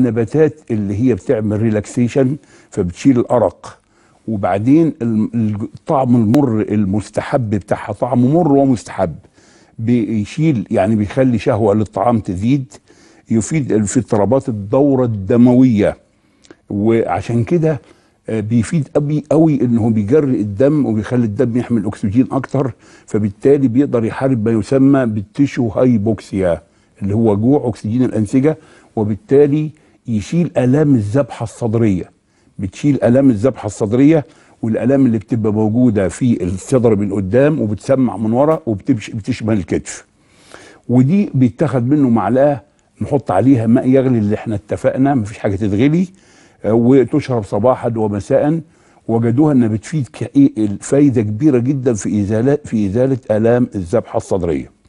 النباتات اللي هي بتعمل ريلاكسيشن فبتشيل الارق وبعدين الطعم المر المستحب بتاعها طعم مر ومستحب بيشيل يعني بيخلي شهوه للطعام تزيد يفيد في اضطرابات الدوره الدمويه وعشان كده آه، بيفيد قوي قوي ان هو بيجري الدم وبيخلي الدم يحمل اكسجين اكتر فبالتالي بيقدر يحارب ما يسمى بالتيشو هايبوكسيا اللي هو جوع اكسجين الانسجه وبالتالي يشيل الام الذبحه الصدريه بتشيل الام الذبحه الصدريه والالام اللي بتبقى موجوده في الصدر من قدام وبتسمع من ورا وبتشمل الكتف ودي بيتاخد منه معلقه نحط عليها ماء يغلي اللي احنا اتفقنا مفيش حاجه تتغلي آه، وتشرب صباحا ومساء وجدوها انها بتفيد فايده كبيره جدا في ازاله في ازاله الام الذبحه الصدريه